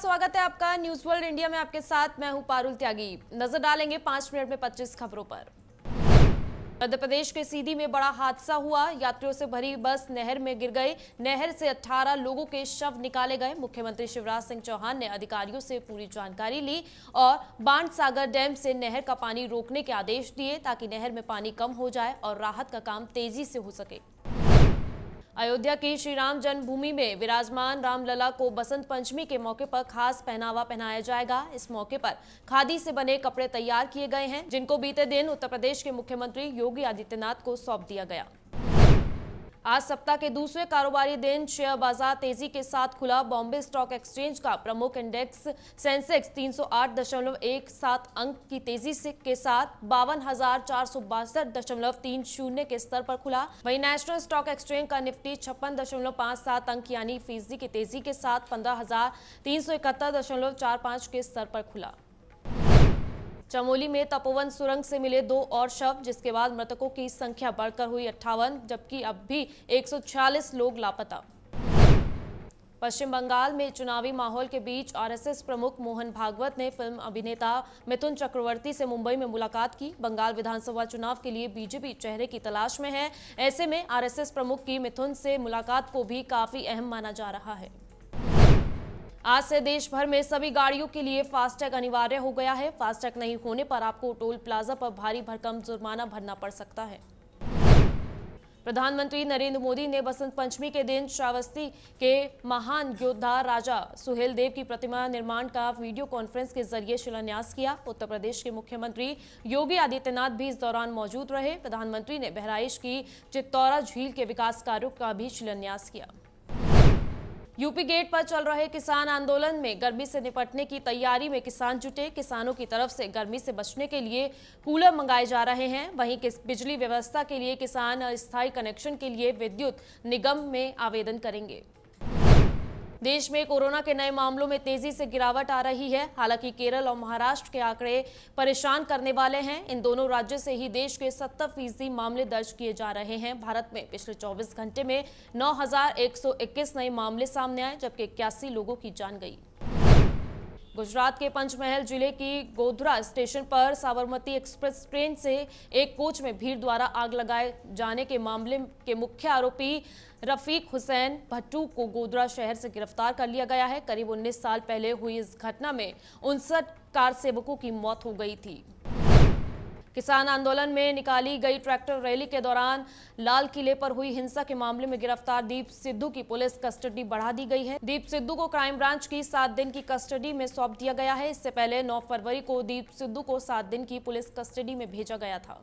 स्वागत है आपका न्यूज वर्ल्ड इंडिया में आपके साथ मैं हूं पारुल त्यागी नजर डालेंगे पांच मिनट में पच्चीस खबरों पर मध्य प्रदेश के सीधी में बड़ा हादसा हुआ यात्रियों से भरी बस नहर में गिर गई नहर से 18 लोगों के शव निकाले गए मुख्यमंत्री शिवराज सिंह चौहान ने अधिकारियों से पूरी जानकारी ली और बाण सागर डैम से नहर का पानी रोकने के आदेश दिए ताकि नहर में पानी कम हो जाए और राहत का काम तेजी से हो सके अयोध्या की श्री राम जन्मभूमि में विराजमान रामलला को बसंत पंचमी के मौके पर खास पहनावा पहनाया जाएगा इस मौके पर खादी से बने कपड़े तैयार किए गए हैं जिनको बीते दिन उत्तर प्रदेश के मुख्यमंत्री योगी आदित्यनाथ को सौंप दिया गया आज सप्ताह के दूसरे कारोबारी दिन शेयर बाजार तेजी के साथ खुला बॉम्बे स्टॉक एक्सचेंज का प्रमुख इंडेक्स सेंसेक्स 308.17 अंक की तेजी से के साथ बावन शून्य के स्तर पर खुला वहीं नेशनल स्टॉक एक्सचेंज का निफ्टी छप्पन अंक यानी फीसदी की तेजी के साथ पंद्रह के स्तर पर खुला चमोली में तपोवन सुरंग से मिले दो और शव जिसके बाद मृतकों की संख्या बढ़कर हुई अट्ठावन जबकि अब भी 146 लोग लापता पश्चिम बंगाल में चुनावी माहौल के बीच आरएसएस प्रमुख मोहन भागवत ने फिल्म अभिनेता मिथुन चक्रवर्ती से मुंबई में मुलाकात की बंगाल विधानसभा चुनाव के लिए बीजेपी चेहरे की तलाश में है ऐसे में आरएसएस प्रमुख की मिथुन से मुलाकात को भी काफी अहम माना जा रहा है आज से देश भर में सभी गाड़ियों के लिए फास्टैग अनिवार्य हो गया है फास्टैग नहीं होने पर आपको टोल प्लाजा पर भारी भरकम जुर्माना भरना पड़ सकता है प्रधानमंत्री नरेंद्र मोदी ने बसंत पंचमी के दिन श्रावस्ती के महान योद्धा राजा सुहेल देव की प्रतिमा निर्माण का वीडियो कॉन्फ्रेंस के जरिए शिलान्यास किया उत्तर प्रदेश के मुख्यमंत्री योगी आदित्यनाथ भी इस दौरान मौजूद रहे प्रधानमंत्री ने बहराइश की चित्तौरा झील के विकास कार्यों का भी शिलान्यास किया यूपी गेट पर चल रहे किसान आंदोलन में गर्मी से निपटने की तैयारी में किसान जुटे किसानों की तरफ से गर्मी से बचने के लिए कूलर मंगाए जा रहे हैं वहीं किस बिजली व्यवस्था के लिए किसान स्थायी कनेक्शन के लिए विद्युत निगम में आवेदन करेंगे देश में कोरोना के नए मामलों में तेजी से गिरावट आ रही है हालांकि केरल और महाराष्ट्र के आंकड़े परेशान करने वाले हैं इन दोनों राज्यों से ही देश के सत्तर फीसदी मामले दर्ज किए जा रहे हैं भारत में पिछले चौबीस घंटे में नौ नए मामले सामने आए जबकि इक्यासी लोगों की जान गई गुजरात के पंचमहल जिले की गोधरा स्टेशन पर साबरमती एक्सप्रेस ट्रेन से एक कोच में भीड़ द्वारा आग लगाए जाने के मामले के मुख्य आरोपी रफीक हुसैन भट्टू को गोधरा शहर से गिरफ्तार कर लिया गया है करीब उन्नीस साल पहले हुई इस घटना में उनसठ कार सेवकों की मौत हो गई थी किसान आंदोलन में निकाली गई ट्रैक्टर रैली के दौरान लाल किले पर हुई हिंसा के मामले में गिरफ्तार दीप सिद्धू की पुलिस कस्टडी बढ़ा दी गई है दीप सिद्धू को क्राइम ब्रांच की सात दिन की कस्टडी में सौंप दिया गया है इससे पहले नौ फरवरी को दीप सिद्धू को सात दिन की पुलिस कस्टडी में भेजा गया था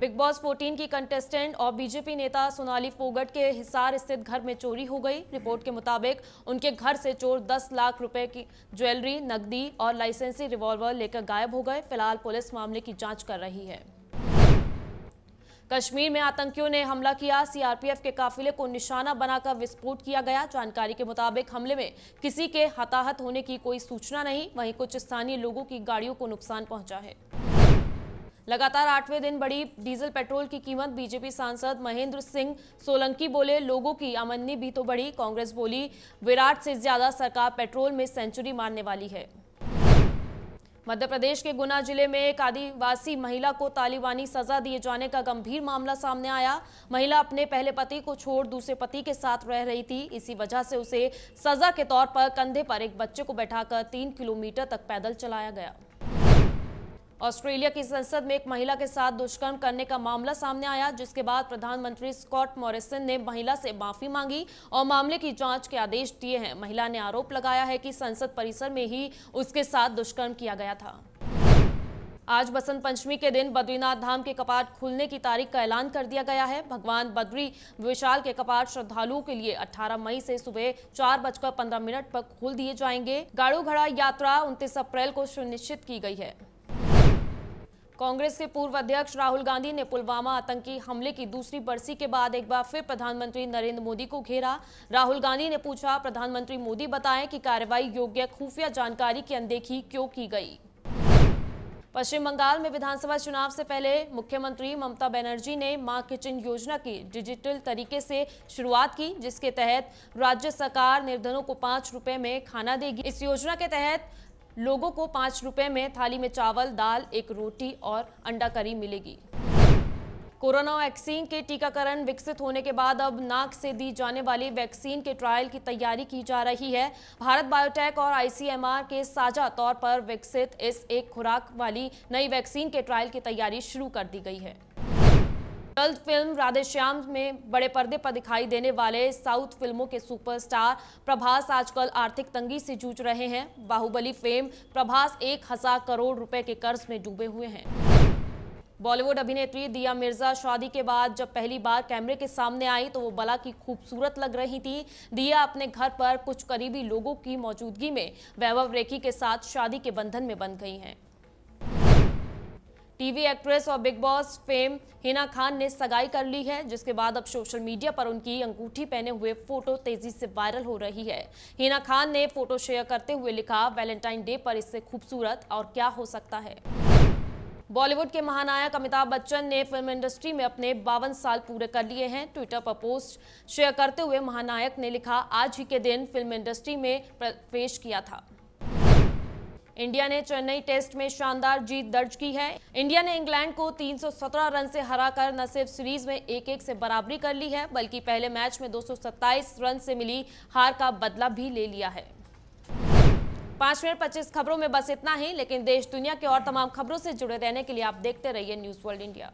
बिग बॉस 14 की कंटेस्टेंट और बीजेपी नेता सोनाली फोगट के हिसार स्थित घर में चोरी हो गई रिपोर्ट के मुताबिक उनके घर से चोर 10 लाख रुपए की ज्वेलरी नकदी और लाइसेंसी रिवॉल्वर लेकर गायब हो गए फिलहाल पुलिस मामले की जांच कर रही है कश्मीर में आतंकियों ने हमला किया सीआरपीएफ के काफिले को निशाना बनाकर विस्फोट किया गया जानकारी के मुताबिक हमले में किसी के हताहत होने की कोई सूचना नहीं वहीं कुछ स्थानीय लोगों की गाड़ियों को नुकसान पहुंचा है लगातार आठवें दिन बड़ी डीजल पेट्रोल की कीमत बीजेपी सांसद महेंद्र सिंह सोलंकी बोले लोगों की आमदनी भी तो बढ़ी कांग्रेस बोली विराट से ज्यादा सरकार पेट्रोल में सेंचुरी मारने वाली है मध्य प्रदेश के गुना जिले में एक आदिवासी महिला को तालिबानी सजा दिए जाने का गंभीर मामला सामने आया महिला अपने पहले पति को छोड़ दूसरे पति के साथ रह रही थी इसी वजह से उसे सजा के तौर पर कंधे पर एक बच्चे को बैठाकर तीन किलोमीटर तक पैदल चलाया गया ऑस्ट्रेलिया की संसद में एक महिला के साथ दुष्कर्म करने का मामला सामने आया जिसके बाद प्रधानमंत्री स्कॉट मॉरिसन ने महिला से माफी मांगी और मामले की जांच के आदेश दिए हैं महिला ने आरोप लगाया है कि संसद परिसर में ही उसके साथ दुष्कर्म किया गया था आज बसंत पंचमी के दिन बद्रीनाथ धाम के कपाट खुलने की तारीख का ऐलान कर दिया गया है भगवान बद्री विशाल के कपाट श्रद्धालुओं के लिए 18 मई से सुबह चार बजकर पंद्रह मिनट पर खुल दिए जाएंगे गाड़ू घड़ा यात्रा 29 अप्रैल को सुनिश्चित की गई है कांग्रेस के पूर्व अध्यक्ष राहुल गांधी ने पुलवामा आतंकी हमले की दूसरी बरसी के बाद एक बार फिर प्रधानमंत्री नरेंद्र मोदी को घेरा राहुल गांधी ने पूछा प्रधानमंत्री मोदी बताएं कि कार्रवाई योग्य खुफिया जानकारी की अनदेखी क्यों की गई पश्चिम बंगाल में विधानसभा चुनाव से पहले मुख्यमंत्री ममता बनर्जी ने मां किचन योजना की डिजिटल तरीके से शुरुआत की जिसके तहत राज्य सरकार निर्धनों को पांच रुपए में खाना देगी इस योजना के तहत लोगों को पाँच रुपये में थाली में चावल दाल एक रोटी और अंडा करी मिलेगी कोरोना वैक्सीन के टीकाकरण विकसित होने के बाद अब नाक से दी जाने वाली वैक्सीन के ट्रायल की तैयारी की जा रही है भारत बायोटेक और आईसीएमआर के साझा तौर पर विकसित इस एक खुराक वाली नई वैक्सीन के ट्रायल की तैयारी शुरू कर दी गई है जल्द फिल्म राधेश्याम में बड़े पर्दे पर दिखाई देने वाले साउथ फिल्मों के सुपरस्टार प्रभास आजकल आर्थिक तंगी से जूझ रहे हैं बाहुबली फेम प्रभास एक हजार करोड़ रुपए के कर्ज में डूबे हुए हैं बॉलीवुड अभिनेत्री दिया मिर्जा शादी के बाद जब पहली बार कैमरे के सामने आई तो वो बला की खूबसूरत लग रही थी दिया अपने घर पर कुछ करीबी लोगों की मौजूदगी में वैभव रेखी के साथ शादी के बंधन में बन गई हैं टीवी एक्ट्रेस और बिग बॉस फेम हिना खान ने सगाई कर ली है जिसके बाद अब सोशल मीडिया पर उनकी अंगूठी पहने हुए फोटो तेजी से वायरल हो रही है हिना खान ने फोटो शेयर करते हुए लिखा वैलेंटाइन डे पर इससे खूबसूरत और क्या हो सकता है बॉलीवुड के महानायक अमिताभ बच्चन ने फिल्म इंडस्ट्री में अपने बावन साल पूरे कर लिए हैं ट्विटर पर पोस्ट शेयर करते हुए महानायक ने लिखा आज ही के दिन फिल्म इंडस्ट्री में प्रवेश किया था इंडिया ने चेन्नई टेस्ट में शानदार जीत दर्ज की है इंडिया ने इंग्लैंड को 317 रन से हराकर न सिर्फ सीरीज में एक एक से बराबरी कर ली है बल्कि पहले मैच में दो रन से मिली हार का बदला भी ले लिया है पांच मिनट पच्चीस खबरों में बस इतना ही लेकिन देश दुनिया के और तमाम खबरों से जुड़े रहने के लिए आप देखते रहिए न्यूज वर्ल्ड इंडिया